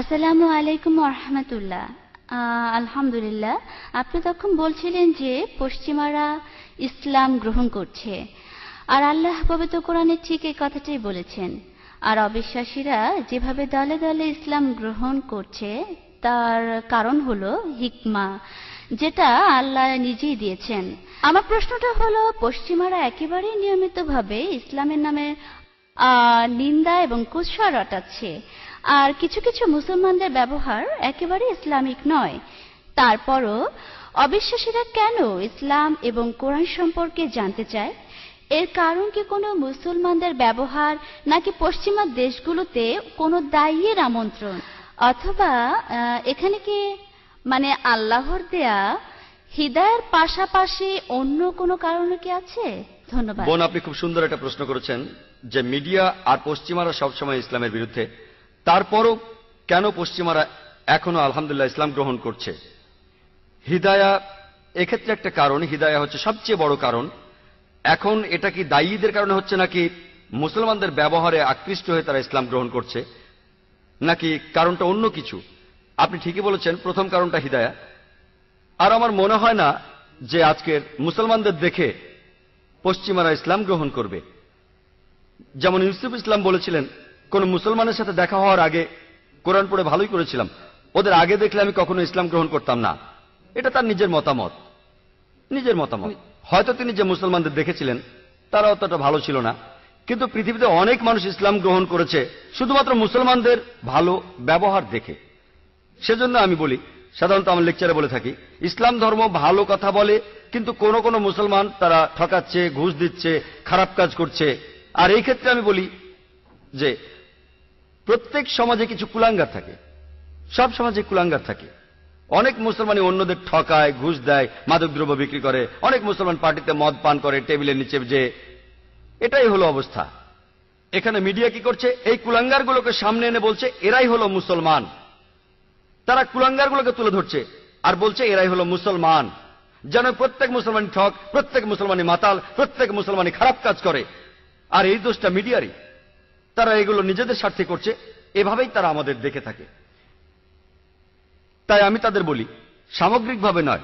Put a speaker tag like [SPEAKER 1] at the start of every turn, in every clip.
[SPEAKER 1] আসসালামু আলাইকুম রহমতুল্লাহ আলহামদুলিল্লাহ আপনি তখন বলছিলেন যে পশ্চিমারা ইসলাম গ্রহণ করছে আর আল্লাহ পবিত্র কোরআনে ঠিক এই কথাটাই বলেছেন আর অবিশ্বাসীরা যেভাবে দলে দলে ইসলাম গ্রহণ করছে তার কারণ হল হিকমা যেটা আল্লাহ নিজেই দিয়েছেন আমার প্রশ্নটা হলো পশ্চিমারা একেবারেই নিয়মিতভাবে ইসলামের নামে নিন্দা এবং কুৎসা রটাচ্ছে আর কিছু কিছু মুসলমানদের ব্যবহার একেবারে ইসলামিক নয় তারপরও অবিশ্বাসীরা কেন ইসলাম এবং কোরআন সম্পর্কে জানতে চায় এর কারণ কি কোনো মুসলমানদের ব্যবহার নাকি পশ্চিমা দেশগুলোতে কোনো দায়ের আমন্ত্রণ অথবা এখানে কি মানে আল্লাহর দেয়া হৃদয়ের পাশাপাশি অন্য কোনো কারণ কি আছে ধন্যবাদ বোন আপনি খুব সুন্দর একটা প্রশ্ন করেছেন যে মিডিয়া আর পশ্চিমারা সবসময় ইসলামের বিরুদ্ধে তারপরও কেন পশ্চিমারা এখনও আলহামদুলিল্লাহ ইসলাম গ্রহণ করছে হৃদয়া এক্ষেত্রে একটা কারণ হৃদয়া হচ্ছে সবচেয়ে বড় কারণ এখন এটা কি দায়ীদের কারণে হচ্ছে নাকি মুসলমানদের ব্যবহারে আকৃষ্ট হয়ে তারা ইসলাম গ্রহণ করছে নাকি কারণটা অন্য কিছু আপনি ঠিকই বলেছেন প্রথম কারণটা হৃদয়া আর আমার মনে হয় না যে আজকের মুসলমানদের দেখে পশ্চিমারা ইসলাম গ্রহণ করবে যেমন ইউসুফ ইসলাম বলেছিলেন কোন মুসলমানের সাথে দেখা হওয়ার আগে কোরআন পড়ে ভালোই করেছিলাম ওদের আগে দেখলে আমি কখনো ইসলাম গ্রহণ করতাম না এটা তার নিজের মতামত নিজের মতামত হয়তো তিনি যে মুসলমানদের দেখেছিলেন তারা অতটা ভালো ছিল না কিন্তু পৃথিবীতে অনেক মানুষ ইসলাম গ্রহণ করেছে শুধুমাত্র মুসলমানদের ভালো ব্যবহার দেখে সেজন্য আমি বলি সাধারণত আমার লেকচারে বলে থাকি ইসলাম ধর্ম ভালো কথা বলে কিন্তু কোন কোন মুসলমান তারা ঠকাচ্ছে ঘুষ দিচ্ছে খারাপ কাজ করছে আর এই ক্ষেত্রে আমি বলি যে প্রত্যেক সমাজে কিছু কুলাঙ্গার থাকে সব সমাজে কুলাঙ্গার থাকে অনেক মুসলমানই অন্যদের ঠকায় ঘুষ দেয় মাদকদ্রব্য বিক্রি করে অনেক মুসলমান পার্টিতে মদ পান করে টেবিলের নিচে যে এটাই হলো অবস্থা এখানে মিডিয়া কি করছে এই কুলাঙ্গারগুলোকে সামনে এনে বলছে এরাই হলো মুসলমান তারা কুলাঙ্গারগুলোকে তুলে ধরছে আর বলছে এরাই হলো মুসলমান যেন প্রত্যেক মুসলমান ঠক প্রত্যেক মুসলমানই মাতাল প্রত্যেক মুসলমানই খারাপ কাজ করে আর এই দোষটা মিডিয়ারই তারা এগুলো নিজেদের স্বার্থে করছে এভাবেই তারা আমাদের দেখে থাকে তাই আমি তাদের বলি সামগ্রিকভাবে নয়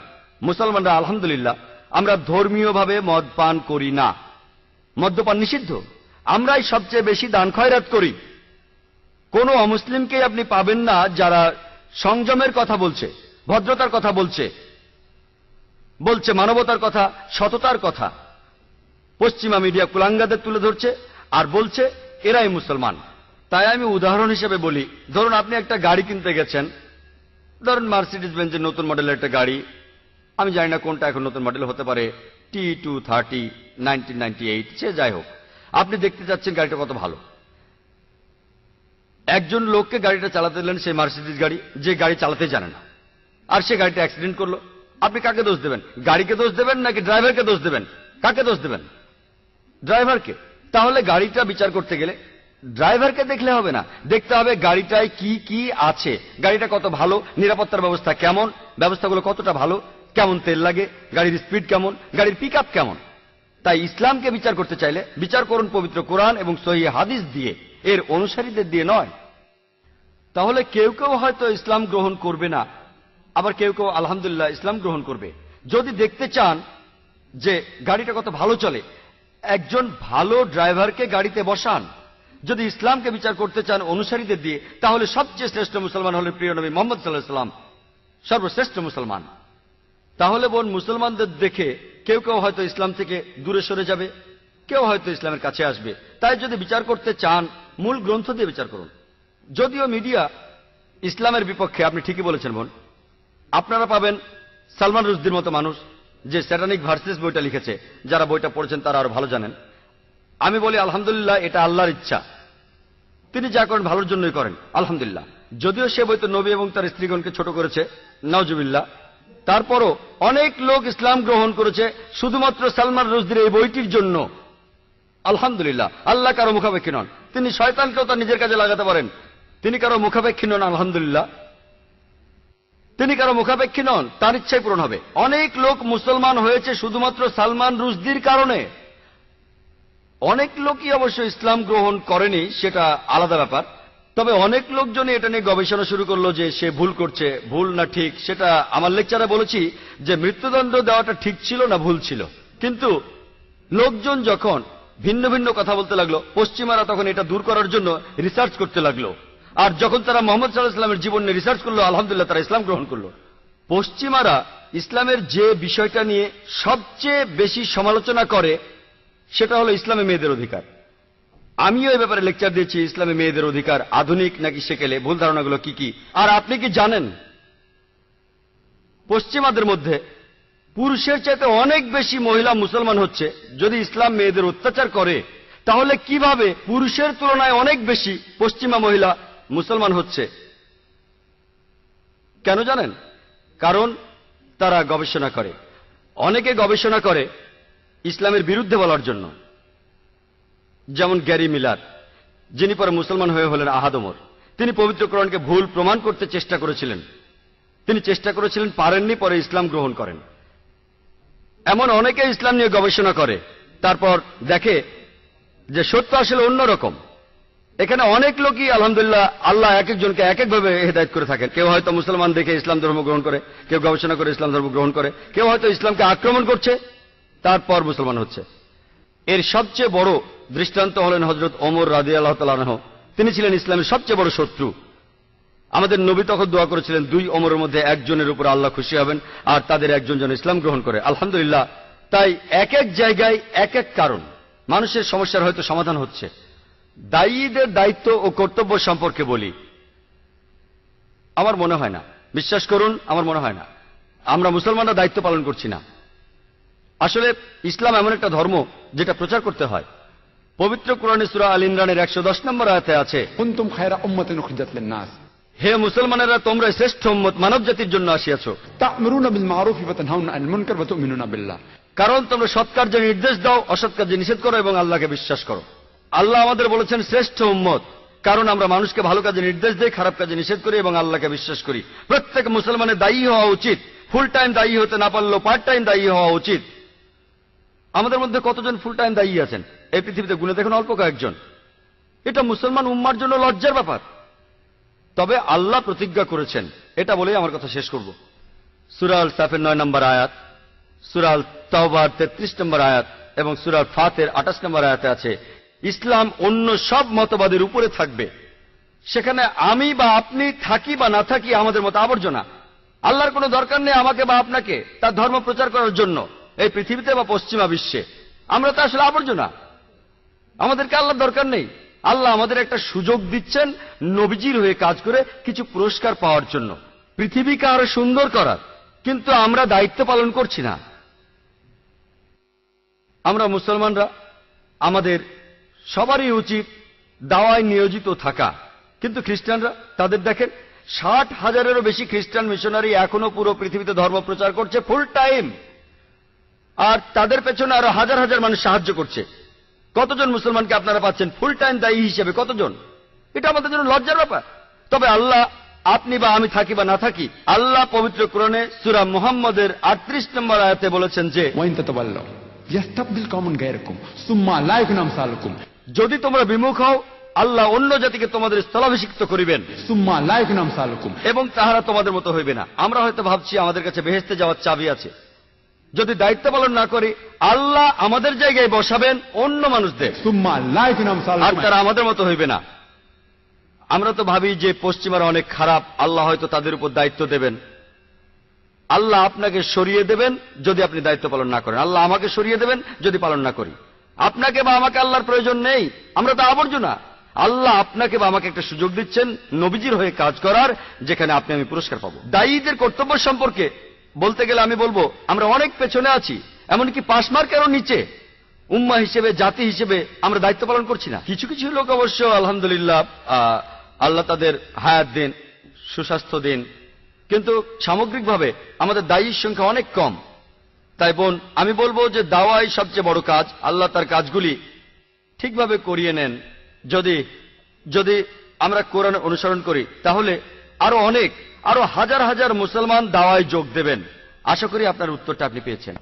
[SPEAKER 1] মুসলমানরা আলহামদুলিল্লাহ আমরা ধর্মীয়ভাবে মদ পান করি না মদ্যপান নিষিদ্ধ আমরাই সবচেয়ে বেশি দান খয়রাত করি কোনো অমুসলিমকে আপনি পাবেন না যারা সংযমের কথা বলছে ভদ্রতার কথা বলছে বলছে মানবতার কথা সততার কথা পশ্চিমা মিডিয়া কুলাঙ্গাদের তুলে ধরছে আর বলছে এরাই মুসলমান তাই আমি উদাহরণ হিসেবে বলি ধরুন আপনি একটা গাড়ি কিনতে গেছেন ধরুন মার্সিডিস বেঞ্জের নতুন মডেলের একটা গাড়ি আমি জানি না কোনটা এখন নতুন মডেল হতে পারে টি টু থার্টি সে যাই হোক আপনি দেখতে চাচ্ছেন গাড়িটা কত ভালো একজন লোককে গাড়িটা চালাতে দিলেন সেই মার্সিডিস গাড়ি যে গাড়ি চালাতে জানে না আর সে গাড়িটা অ্যাক্সিডেন্ট করলো আপনি কাকে দোষ দেবেন গাড়িকে দোষ দেবেন নাকি ড্রাইভারকে দোষ দেবেন কাকে দোষ দেবেন ড্রাইভারকে তাহলে গাড়িটা বিচার করতে গেলে ড্রাইভারকে দেখলে হবে না দেখতে হবে গাড়িটায় কি কি আছে গাড়িটা কত ভালো নিরাপত্তার ব্যবস্থা কেমন ব্যবস্থাগুলো কতটা ভালো কেমন তেল লাগে গাড়ির স্পিড কেমন গাড়ির পিক কেমন তাই ইসলামকে বিচার করতে চাইলে বিচার করুন পবিত্র কোরআন এবং সহি হাদিস দিয়ে এর অনুসারীদের দিয়ে নয় তাহলে কেউ কেউ হয়তো ইসলাম গ্রহণ করবে না আবার কেউ কেউ আলহামদুলিল্লাহ ইসলাম গ্রহণ করবে যদি দেখতে চান যে গাড়িটা কত ভালো চলে একজন ভালো ড্রাইভারকে গাড়িতে বসান যদি ইসলামকে বিচার করতে চান অনুসারীদের দিয়ে তাহলে সবচেয়ে শ্রেষ্ঠ মুসলমান হলেন প্রিয় নবী মোহাম্মদ সাল্লাহাম সর্বশ্রেষ্ঠ মুসলমান তাহলে বোন মুসলমানদের দেখে কেউ কেউ হয়তো ইসলাম থেকে দূরে সরে যাবে কেউ হয়তো ইসলামের কাছে আসবে তাই যদি বিচার করতে চান মূল গ্রন্থ দিয়ে বিচার করুন যদিও মিডিয়া ইসলামের বিপক্ষে আপনি ঠিকই বলেছেন বোন আপনারা পাবেন সালমান রুজদির মতো মানুষ যে স্যাটানিক ভার্সেস বইটা লিখেছে যারা বইটা পড়েছেন তারা আরো ভালো জানেন আমি বলি আলহামদুলিল্লাহ এটা আল্লাহর ইচ্ছা তিনি যা করেন ভালোর জন্যই করেন আলহামদুলিল্লাহ যদিও সে বইতে নবী এবং তার স্ত্রীগণকে ছোট করেছে নওজুবিল্লাহ তারপরও অনেক লোক ইসলাম গ্রহণ করেছে শুধুমাত্র সালমান রুজদির এই বইটির জন্য আলহামদুলিল্লাহ আল্লাহ কারো মুখাপেক্ষী নন তিনি শয়তানকেও তার নিজের কাজে লাগাতে পারেন তিনি কারো মুখাপেক্ষী নন আলহামদুলিল্লাহ তিনি কারো মুখাপেক্ষী নন তার ইচ্ছাই পূরণ হবে অনেক লোক মুসলমান হয়েছে শুধুমাত্র সালমান রুজদির কারণে অনেক লোকই অবশ্য ইসলাম গ্রহণ করেনি সেটা আলাদা ব্যাপার তবে অনেক লোকজনই এটা নিয়ে গবেষণা শুরু করলো যে সে ভুল করছে ভুল না ঠিক সেটা আমার লেকচারে বলেছি যে মৃত্যুদণ্ড দেওয়াটা ঠিক ছিল না ভুল ছিল কিন্তু লোকজন যখন ভিন্ন ভিন্ন কথা বলতে লাগলো পশ্চিমারা তখন এটা দূর করার জন্য রিসার্চ করতে লাগলো আর যখন তারা মোহাম্মদ সাল্লাহ ইসলামের জীবন নিয়ে রিসার্চ করলো আলহামদুলিল্লাহ তারা ইসলাম গ্রহণ করলো পশ্চিমারা ইসলামের যে বিষয়টা নিয়ে সবচেয়ে বেশি সমালোচনা করে সেটা হলো ইসলামে মেয়েদের অধিকার আমিও এই ব্যাপারে লেকচার দিয়েছি ইসলামে মেয়েদের অধিকার আধুনিক নাকি সেকেলে ভুল ধারণাগুলো কি কি আর আপনি কি জানেন পশ্চিমাদের মধ্যে পুরুষের চাইতে অনেক বেশি মহিলা মুসলমান হচ্ছে যদি ইসলাম মেয়েদের অত্যাচার করে তাহলে কিভাবে পুরুষের তুলনায় অনেক বেশি পশ্চিমা মহিলা মুসলমান হচ্ছে কেন জানেন কারণ তারা গবেষণা করে অনেকে গবেষণা করে ইসলামের বিরুদ্ধে বলার জন্য যেমন গ্যারি মিলার যিনি পরে মুসলমান হয়ে হলেন আহাদমর তিনি পবিত্রকরণকে ভুল প্রমাণ করতে চেষ্টা করেছিলেন তিনি চেষ্টা করেছিলেন পারেননি পরে ইসলাম গ্রহণ করেন এমন অনেকে ইসলাম নিয়ে গবেষণা করে তারপর দেখে যে সত্য আসলে অন্যরকম এখানে অনেক লোকই আলহামদুলিল্লাহ আল্লাহ এক একজনকে এক একভাবে হেদায়ত করে থাকেন কেউ হয়তো মুসলমান দেখে ইসলাম ধর্ম গ্রহণ করে কেউ গবেষণা করে ইসলাম ধর্ম গ্রহণ করে কেউ হয়তো ইসলামকে আক্রমণ করছে তারপর মুসলমান হচ্ছে এর সবচেয়ে বড় দৃষ্টান্ত হলেন হজরত অমর রাজি আল্লাহ তালাহ তিনি ছিলেন ইসলামের সবচেয়ে বড় শত্রু আমাদের নবী তখন দোয়া করেছিলেন দুই অমরের মধ্যে একজনের উপর আল্লাহ খুশি হবেন আর তাদের একজন যেন ইসলাম গ্রহণ করে আলহামদুলিল্লাহ তাই এক এক জায়গায় এক এক কারণ মানুষের সমস্যার হয়তো সমাধান হচ্ছে দায়ীদের দায়িত্ব ও কর্তব্য সম্পর্কে বলি আমার মনে হয় না বিশ্বাস করুন আমার মনে হয় না আমরা মুসলমানরা দায়িত্ব পালন করছি না আসলে ইসলাম এমন একটা ধর্ম যেটা প্রচার করতে হয় পবিত্র কোরআনে সুরা আল ইমরানের একশো দশ নম্বর আয়তে আছে হে মুসলমানেরা তোমরা শ্রেষ্ঠ মানব জাতির জন্য আসিয়াছ কারণ তোমরা সৎ কার্যে নির্দেশ দাও অসৎ কার্যে নিষেধ করো এবং আল্লাহকে বিশ্বাস করো আল্লাহ আমাদের বলেছেন শ্রেষ্ঠ উম্মত কারণ আমরা মানুষকে ভালো কাজে নির্দেশ দিই খারাপ কাজে নিষেধ করি এবং আল্লাহকে বিশ্বাস করি প্রত্যেক মুসলমানের দায়ী হওয়া উচিত ফুল টাইম দায়ী হতে না পারলেও পার্ট টাইম দায়ী হওয়া উচিত আমাদের মধ্যে কতজন ফুল টাইম দায়ী আছেন এই পৃথিবীতে গুণে দেখুন অল্প কয়েকজন এটা মুসলমান উম্মার জন্য লজ্জার ব্যাপার তবে আল্লাহ প্রতিজ্ঞা করেছেন এটা বলেই আমার কথা শেষ করব সুরাল সাফের নয় নম্বর আয়াত সুরাল তাওবার তেত্রিশ নম্বর আয়াত এবং সুরাল ফাতের আঠাশ নম্বর আয়াতে আছে ইসলাম অন্য সব মতবাদের উপরে থাকবে সেখানে আমি বা আপনি থাকি বা না থাকি আমাদের মতো আবর্জনা আল্লাহর কোনো দরকার নেই আমাকে বা আপনাকে তার ধর্ম প্রচার করার জন্য এই পৃথিবীতে বা পশ্চিমা বিশ্বে আমরা তো আসলে আবর্জনা আমাদেরকে আল্লাহর দরকার নেই আল্লাহ আমাদের একটা সুযোগ দিচ্ছেন নবীজির হয়ে কাজ করে কিছু পুরস্কার পাওয়ার জন্য পৃথিবীকে আরো সুন্দর করার কিন্তু আমরা দায়িত্ব পালন করছি না আমরা মুসলমানরা আমাদের সবারই উচিত দাওয়ায় নিয়োজিত থাকা কিন্তু খ্রিস্টানরা তাদের দেখেন ষাট হাজারেরও বেশি খ্রিস্টান মিশনারি এখনো পুরো পৃথিবীতে ধর্ম প্রচার করছে ফুল টাইম আর তাদের পেছনে আরো হাজার হাজার মানুষ সাহায্য করছে কতজন মুসলমানকে আপনারা পাচ্ছেন ফুল টাইম দায়ী হিসেবে কতজন এটা আমাদের জন্য লজ্জার ব্যাপার তবে আল্লাহ আপনি বা আমি থাকি বা না থাকি আল্লাহ পবিত্র কোরণে সুরা মোহাম্মদের আটত্রিশ নম্বর আয়াতে বলেছেন যে কমন গায়ে রকম সুম্মা লাইকুনাম সালকুম যদি তোমরা বিমুখ হও আল্লাহ অন্য জাতিকে তোমাদের স্থলাভিষিক্ত করিবেন এবং তাহারা তোমাদের মতো হইবে না আমরা হয়তো ভাবছি আমাদের কাছে বেহেস্তে যাওয়ার চাবি আছে যদি দায়িত্ব পালন না করি আল্লাহ আমাদের জায়গায় বসাবেন অন্য মানুষদের আর তারা আমাদের মতো হইবে না আমরা তো ভাবি যে পশ্চিমারা অনেক খারাপ আল্লাহ হয়তো তাদের উপর দায়িত্ব দেবেন আল্লাহ আপনাকে সরিয়ে দেবেন যদি আপনি দায়িত্ব পালন না করেন আল্লাহ আমাকে সরিয়ে দেবেন যদি পালন না করি আপনাকে বা আমাকে আল্লাহর প্রয়োজন নেই আমরা তো আবর্জনা আল্লাহ আপনাকে বা আমাকে একটা সুযোগ দিচ্ছেন নবীজির হয়ে কাজ করার যেখানে আপনি আমি পুরস্কার পাবো দায়ীদের কর্তব্য সম্পর্কে বলতে গেলে আমি বলবো আমরা অনেক পেছনে আছি এমনকি পাশ মার্কেরও নিচে উম্মা হিসেবে জাতি হিসেবে আমরা দায়িত্ব পালন করছি না কিছু কিছু লোক অবশ্য আলহামদুলিল্লাহ আল্লাহ তাদের হায়াত দিন সুস্বাস্থ্য দিন কিন্তু সামগ্রিকভাবে আমাদের দায়ীর সংখ্যা অনেক কম তাই বোন আমি বলবো যে দাওয়াই সবচেয়ে বড় কাজ আল্লাহ তার কাজগুলি ঠিকভাবে করিয়ে নেন যদি যদি আমরা কোরআন অনুসরণ করি তাহলে আরো অনেক আরো হাজার হাজার মুসলমান দাওয়ায় যোগ দেবেন আশা করি আপনার উত্তরটা আপনি পেয়েছেন